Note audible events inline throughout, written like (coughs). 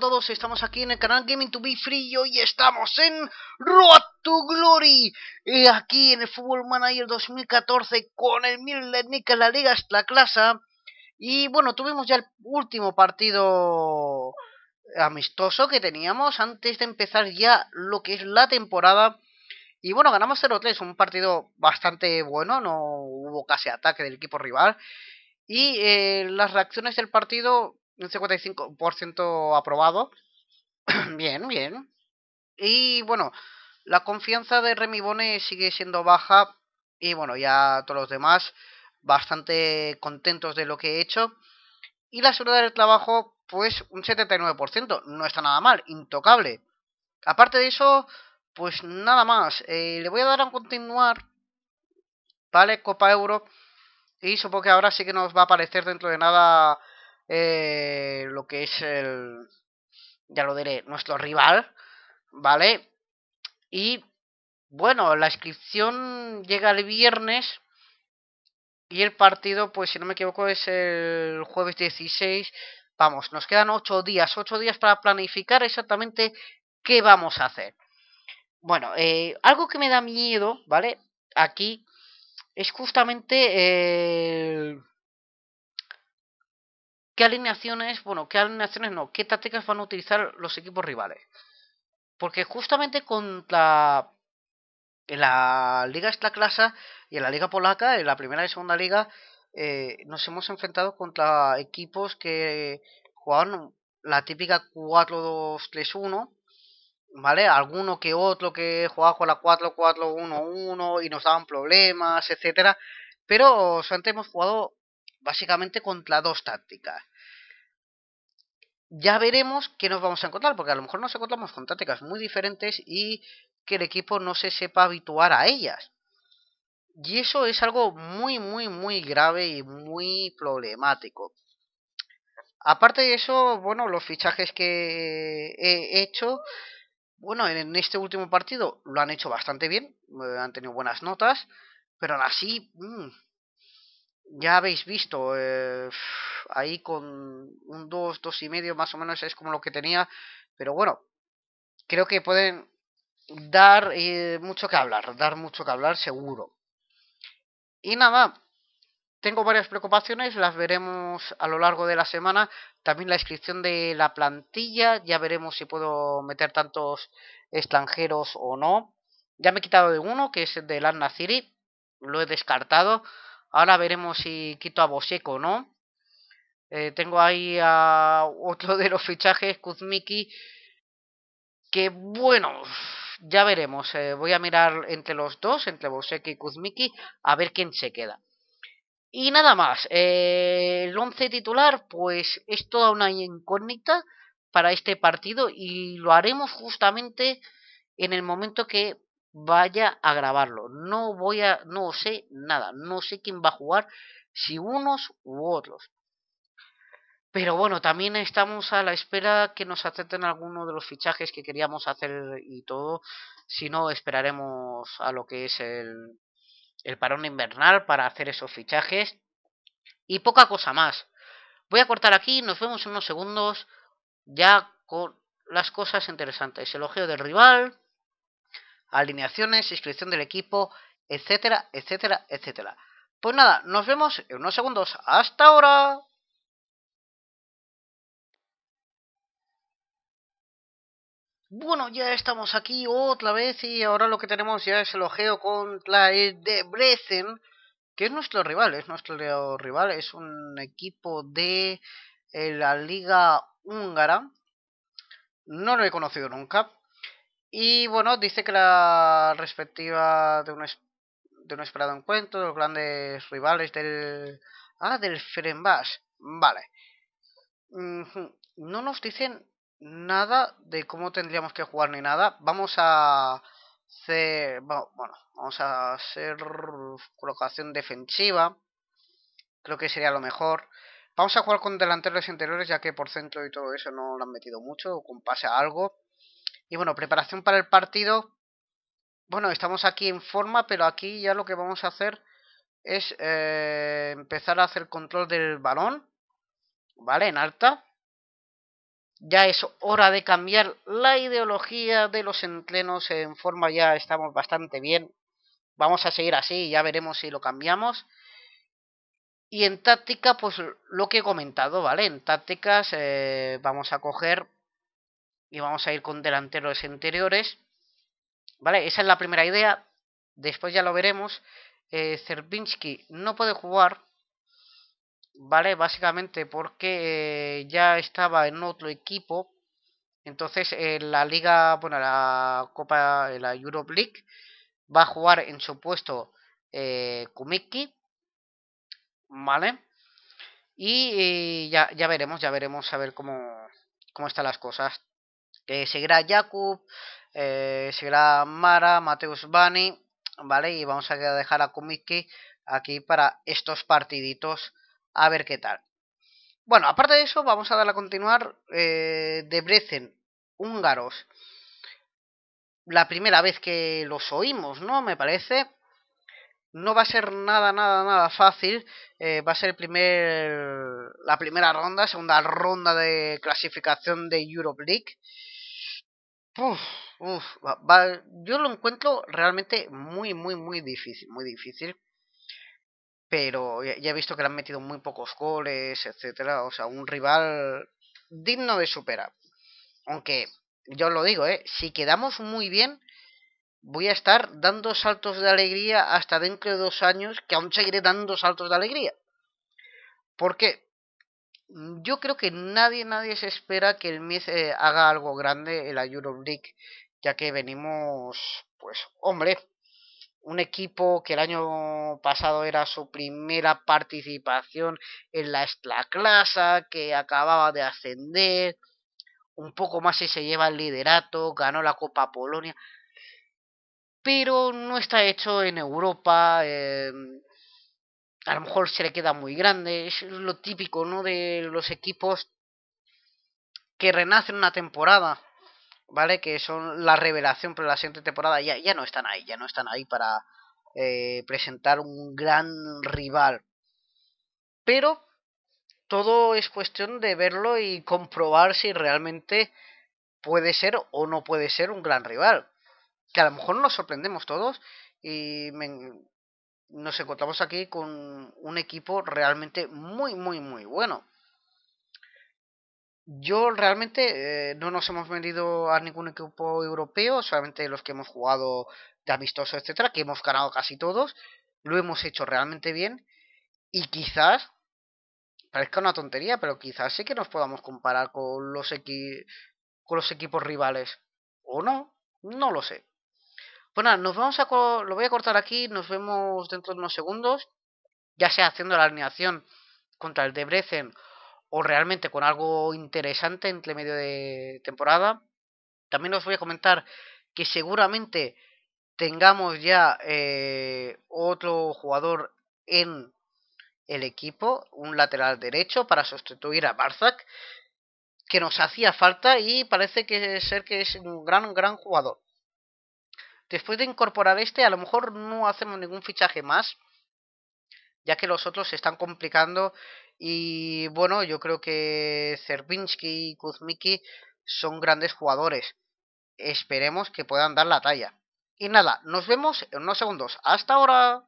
todos, estamos aquí en el canal Gaming to Be Free y hoy estamos en Road to Glory, y aquí en el Football Manager 2014 con el Nick en la Liga la clase y bueno, tuvimos ya el último partido amistoso que teníamos antes de empezar ya lo que es la temporada y bueno, ganamos 0-3, un partido bastante bueno, no hubo casi ataque del equipo rival y eh, las reacciones del partido un 55% aprobado. (clears throat) bien, bien. Y bueno, la confianza de Remibone sigue siendo baja. Y bueno, ya todos los demás bastante contentos de lo que he hecho. Y la seguridad del trabajo, pues un 79%. No está nada mal, intocable. Aparte de eso, pues nada más. Eh, le voy a dar a continuar. ¿Vale? Copa Euro. Y supongo que ahora sí que nos va a aparecer dentro de nada eh, lo que es el, ya lo diré, nuestro rival, ¿vale? Y bueno, la inscripción llega el viernes y el partido, pues si no me equivoco, es el jueves 16. Vamos, nos quedan 8 días, 8 días para planificar exactamente qué vamos a hacer. Bueno, eh, algo que me da miedo, ¿vale? Aquí es justamente el qué alineaciones, bueno, qué alineaciones no, qué tácticas van a utilizar los equipos rivales. Porque justamente contra en la liga esta clase y en la liga polaca, en la primera y segunda liga, eh, nos hemos enfrentado contra equipos que jugaban la típica 4-2-3-1, ¿vale? Alguno que otro que jugaba con la 4-4-1-1 y nos daban problemas, etcétera. Pero o solamente hemos jugado básicamente contra dos tácticas ya veremos qué nos vamos a encontrar, porque a lo mejor nos encontramos con tácticas muy diferentes y que el equipo no se sepa habituar a ellas. Y eso es algo muy, muy, muy grave y muy problemático. Aparte de eso, bueno, los fichajes que he hecho, bueno, en este último partido lo han hecho bastante bien, eh, han tenido buenas notas, pero aún así mm, ya habéis visto, eh, ahí con un 2, 2 y medio más o menos es como lo que tenía, pero bueno, creo que pueden dar eh, mucho que hablar, dar mucho que hablar seguro. Y nada, tengo varias preocupaciones, las veremos a lo largo de la semana. También la inscripción de la plantilla, ya veremos si puedo meter tantos extranjeros o no. Ya me he quitado de uno, que es el de Lanna City, lo he descartado. Ahora veremos si quito a Boseco, ¿no? Eh, tengo ahí a otro de los fichajes, Kuzmiki, que bueno, ya veremos. Eh, voy a mirar entre los dos, entre Boseco y Kuzmiki, a ver quién se queda. Y nada más, eh, el once titular pues es toda una incógnita para este partido y lo haremos justamente en el momento que vaya a grabarlo. No voy a, no sé nada, no sé quién va a jugar, si unos u otros. Pero bueno, también estamos a la espera que nos acepten alguno de los fichajes que queríamos hacer y todo. Si no, esperaremos a lo que es el, el parón invernal para hacer esos fichajes. Y poca cosa más. Voy a cortar aquí, nos vemos en unos segundos ya con las cosas interesantes. El ojeo del rival, alineaciones, inscripción del equipo, etcétera, etcétera, etcétera. Pues nada, nos vemos en unos segundos. ¡Hasta ahora! Bueno, ya estamos aquí otra vez y ahora lo que tenemos ya es el ojeo contra el de Brezen, que es nuestro rival, es nuestro rival, es un equipo de eh, la liga húngara. No lo he conocido nunca, y bueno, dice que la respectiva de un, de un esperado encuentro, los grandes rivales del... Ah, del Frenbash. Vale. No nos dicen nada de cómo tendríamos que jugar ni nada. Vamos a hacer... Bueno, vamos a hacer colocación defensiva. Creo que sería lo mejor. Vamos a jugar con delanteros interiores ya que por centro y todo eso no lo han metido mucho. O con pase a algo. Y bueno, preparación para el partido. Bueno, estamos aquí en forma, pero aquí ya lo que vamos a hacer es eh, empezar a hacer control del balón. ¿Vale? En alta. Ya es hora de cambiar la ideología de los entrenos. En forma ya estamos bastante bien. Vamos a seguir así y ya veremos si lo cambiamos. Y en táctica, pues lo que he comentado, ¿vale? En tácticas eh, vamos a coger y vamos a ir con delanteros anteriores ¿Vale? Esa es la primera idea. Después ya lo veremos. Eh, no puede jugar. ¿Vale? Básicamente porque eh, ya estaba en otro equipo. Entonces la liga, bueno, la Copa, la Europe League va a jugar en su puesto eh, Kumiki. ¿Vale? Y eh, ya, veremos, ya veremos a ver cómo, cómo están las cosas que seguirá Jakub, eh, seguirá Mara, Mateus Bani, ¿vale? Y vamos a dejar a Kumiki aquí para estos partiditos a ver qué tal. Bueno, aparte de eso, vamos a dar a continuar eh, de Brezen, húngaros. La primera vez que los oímos, ¿no? Me parece no va a ser nada, nada, nada fácil. Eh, va a ser el primer, la primera ronda, segunda ronda de clasificación de Europe League. yo lo encuentro realmente muy, muy, muy difícil, muy difícil. Pero ya, he visto que le han metido muy pocos goles, etcétera. O sea, un rival digno de superar. Aunque, yo lo digo, ¿eh? si quedamos muy bien, voy a estar dando saltos de alegría hasta dentro de dos años, que aún seguiré dando saltos de alegría. Porque Yo creo que nadie, nadie se espera que el mes eh, haga algo grande en la Euroleague, ya que venimos, pues, hombre, un equipo que el año pasado era su primera participación en la Estlaclasa, que acababa de ascender, un poco más y se lleva el liderato, ganó la Copa Polonia pero no está hecho en Europa. Em, a lo mejor se le queda muy grande. Es lo típico, ¿no? De los equipos que renacen una temporada, ¿vale? Que son la revelación, para la siguiente temporada ya, ya no están ahí, ya no están ahí para eh, presentar un gran rival. Pero todo es cuestión de verlo y comprobar si realmente puede ser o no puede ser un gran rival que a lo mejor nos sorprendemos todos y nos encontramos aquí con un equipo realmente muy, muy, muy bueno. Yo realmente eh, no nos hemos vendido a ningún equipo europeo, solamente los que hemos jugado de amistoso, etcétera, que hemos ganado casi todos, lo hemos hecho realmente bien y quizás parezca una tontería, pero quizás sí que nos podamos comparar con los, con los equipos rivales o no, no lo sé. Bueno, nos vamos a lo voy a cortar aquí, nos vemos dentro de unos segundos, ya sea haciendo la alineación contra el Debrecen o realmente con algo interesante entre medio de temporada. También os voy a comentar que seguramente tengamos ya eh, otro jugador en el equipo, un lateral derecho para sustituir a Barzak, que nos hacía falta y parece que ser que es un gran, gran jugador. Después de incorporar este, a lo mejor no hacemos ningún fichaje más, ya que los otros se están complicando. Y bueno, yo creo que Cervinsky y Kuzmiki son grandes jugadores. Esperemos que puedan dar la talla. Y nada, nos vemos en unos segundos. Hasta ahora.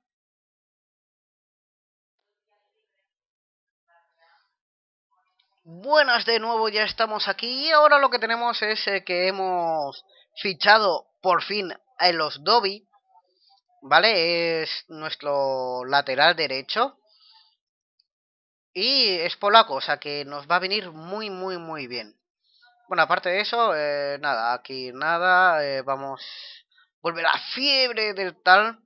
Buenas de nuevo, ya estamos aquí y ahora lo que tenemos es eh, que hemos fichado por fin el los Dobby, ¿vale? Es nuestro lateral derecho. Y es polaco, o sea que nos va a venir muy, muy, muy bien. Bueno, aparte de eso, eh, nada, aquí nada, eh, vamos, vuelve la fiebre del tal,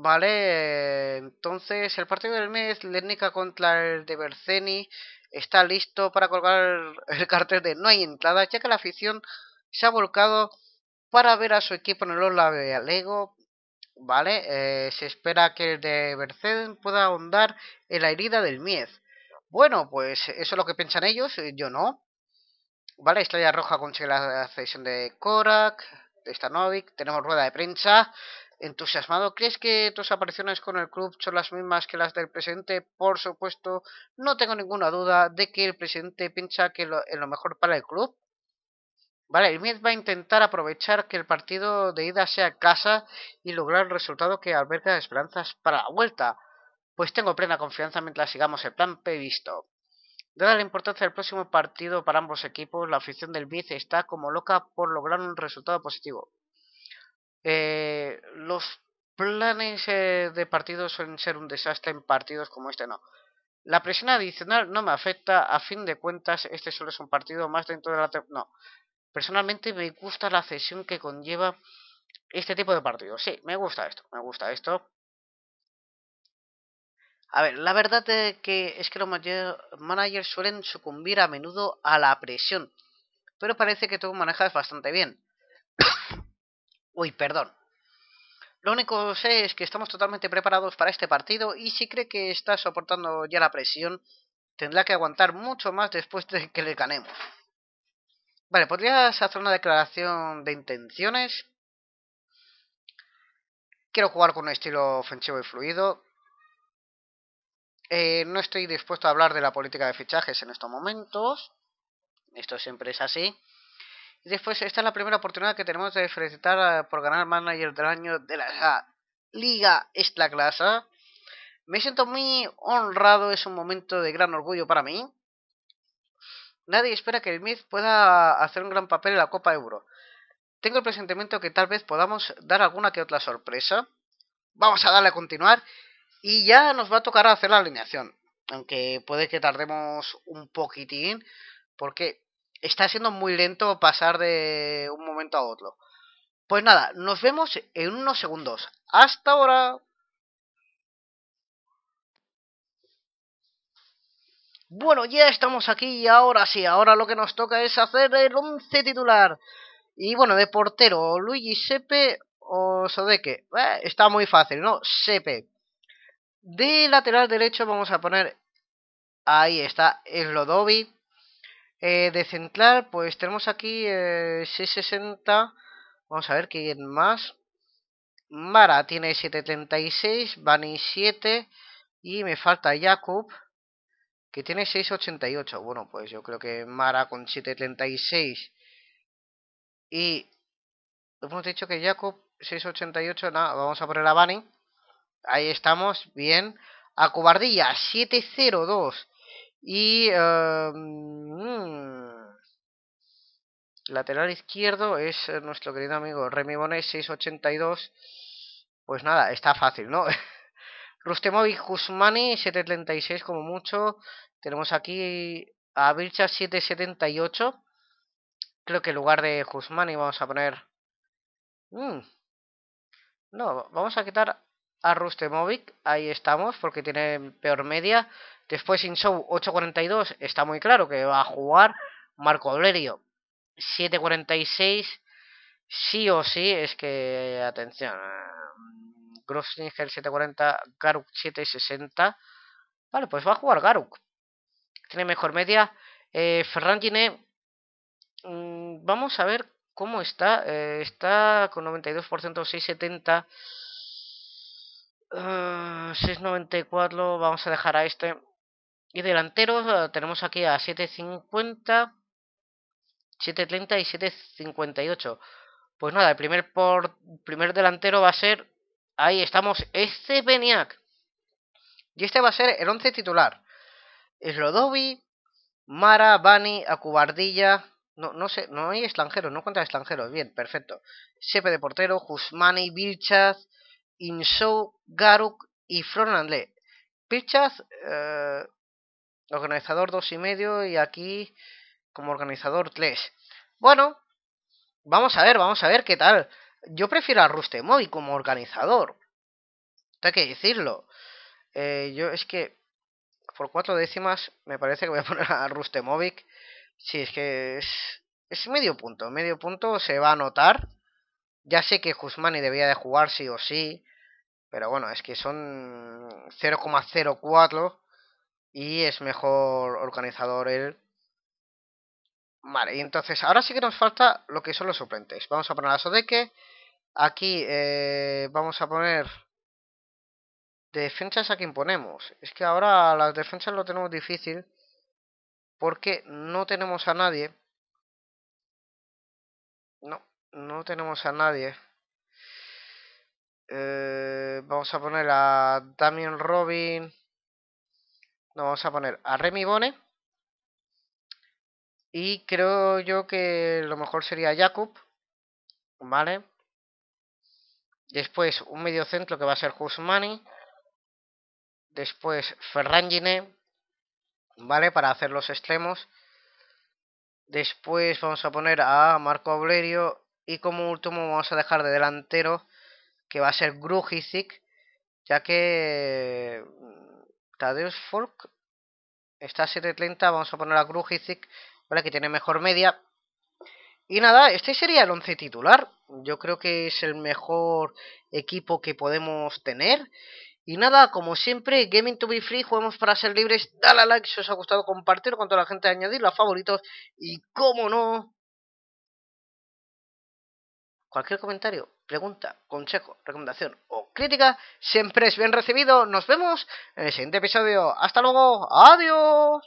¿vale? Eh, entonces, el partido del mes, Lernica contra el de Berceni, está listo para colgar el cartel de no hay entrada, ya que la afición se ha volcado para ver a su equipo en el Olave Alego. ¿Vale? Eh, se espera que el de Mercedes pueda ahondar en la herida del Miez. Bueno, pues eso es lo que piensan ellos, eh, yo no. ¿Vale? Estrella Roja consigue la cesión de Korak, de Stanovic, tenemos rueda de prensa. Entusiasmado, ¿crees que tus apariciones con el club son las mismas que las del presidente? Por supuesto, no tengo ninguna duda de que el presidente piensa que es lo mejor para el club. Vale, el MID va a intentar aprovechar que el partido de ida sea casa y lograr el resultado que alberga esperanzas para la vuelta, pues tengo plena confianza mientras sigamos el plan previsto. Dada la importancia del próximo partido para ambos equipos, la afición del Miet está como loca por lograr un resultado positivo. Eh, los planes eh, de partido suelen ser un desastre en partidos como este, no. La presión adicional no me afecta, a fin de cuentas este solo es un partido más dentro de la... No, Personalmente me gusta la cesión que conlleva este tipo de partidos. Sí, me gusta esto, me gusta esto. A ver, la verdad es que, es que los managers suelen sucumbir a menudo a la presión. Pero parece que tú manejas bastante bien. (coughs) Uy, perdón. Lo único que sé es que estamos totalmente preparados para este partido y si cree que está soportando ya la presión, tendrá que aguantar mucho más después de que le ganemos. Vale, podrías hacer una declaración de intenciones. Quiero jugar con un estilo ofensivo y fluido. Eh, no estoy dispuesto a hablar de la política de fichajes en estos momentos. Esto siempre es así. Y después, esta es la primera oportunidad que tenemos de felicitar eh, por ganar Manager del Año de la Liga Esta Clase. Me siento muy honrado, es un momento de gran orgullo para mí. Nadie espera que el MID pueda hacer un gran papel en la Copa Euro. Tengo el presentimiento que tal vez podamos dar alguna que otra sorpresa. Vamos a darle a continuar y ya nos va a tocar hacer la alineación. Aunque puede que tardemos un poquitín porque está siendo muy lento pasar de un momento a otro. Pues nada, nos vemos en unos segundos. Hasta ahora. Bueno, ya estamos aquí y ahora sí, ahora lo que nos toca es hacer el once titular. Y bueno, de portero, Luigi Sepe o Sodeke. Eh, está muy fácil, ¿no? Sepe. De lateral derecho vamos a poner... Ahí está, es Eh, de central, pues tenemos aquí 660. Eh, vamos a ver quién más. Mara tiene 736, Bani 7 y me falta Jacob que tiene 6,88. Bueno, pues yo creo que Mara con 7,36 y hemos dicho que Jacob 6,88. Nada, vamos a poner a Bani Ahí estamos, bien. A Cobardilla 7,02 y em, mm, lateral izquierdo es nuestro querido amigo Remy Bonet 6,82. Pues nada, está fácil, ¿no? (laughs) Rustemovic y 736 como mucho. Tenemos aquí a Bircha 778. Creo que en lugar de Guzmani vamos a poner... Mm, no, vamos a quitar a Rustemovic. Ahí estamos, porque tiene peor media. Después Inshow 842. Está muy claro que va a jugar. Marco y 746. Sí o sí, es que... Atención Grossinger 740, Garuk 760. Vale, pues va a jugar Garuk. Tiene mejor media. Eh, Ferran mm, vamos a ver cómo está. Eh, está con 92%, 670. 694, vamos a dejar a este. Y delanteros eh, tenemos aquí a 750, 730 y 758. Pues nada, el primer, primer delantero va a ser Ahí estamos. Este Beniac. Y este va a ser el once titular. Slodovi, Mara, Bani, Acubardilla. No, no sé, no hay extranjeros, no cuenta extranjeros. Bien, perfecto. Sepe de portero, Jusmani, Vilchaz, Inso, Garuk y Le Vilchaz, eh, organizador dos y medio y aquí como organizador 3. Bueno, vamos a ver, vamos a ver qué tal. Yo prefiero a Rustemovic como organizador. Hay que decirlo. Eh, yo es que por cuatro décimas me parece que voy a (laughs) poner a Rustemovic. Si es que es, es medio punto. Medio punto se va a notar. Ya sé que Guzmán debía de jugar sí o sí. Pero bueno, es que son 0,04 y es mejor organizador él. Vale, y entonces ahora sí que nos falta lo que son los suplentes. Vamos a poner a Sodeque. Aquí eh, vamos a poner defensas a quien ponemos. Es que ahora las defensas lo tenemos difícil porque no tenemos a nadie. No, no tenemos a nadie. Eh, vamos a poner a Damien Robin. No, vamos a poner a Remy Bone. Y creo yo que lo mejor sería Jacob. ¿Vale? Después un medio centro que va a ser Husmani. Después Ferrangine, ¿vale? Para hacer los extremos. Después vamos a poner a Marco Aurelio. Y como último vamos a dejar de delantero, que va a ser Grujicic. ya que mm, Tadeusz Folk está a 730. Vamos a poner a Grujicic. ¿vale? Que tiene mejor media. Y nada, este sería el once titular. Yo creo que es el mejor equipo que podemos tener. Y nada, como siempre, Gaming to be Free, juguemos para ser libres. Dale a like si os ha gustado, compartirlo con toda la gente, añadirlo a favoritos. Y como no, cualquier comentario, pregunta, consejo, recomendación o crítica, siempre es bien recibido. Nos vemos en el siguiente episodio. Hasta luego, adiós.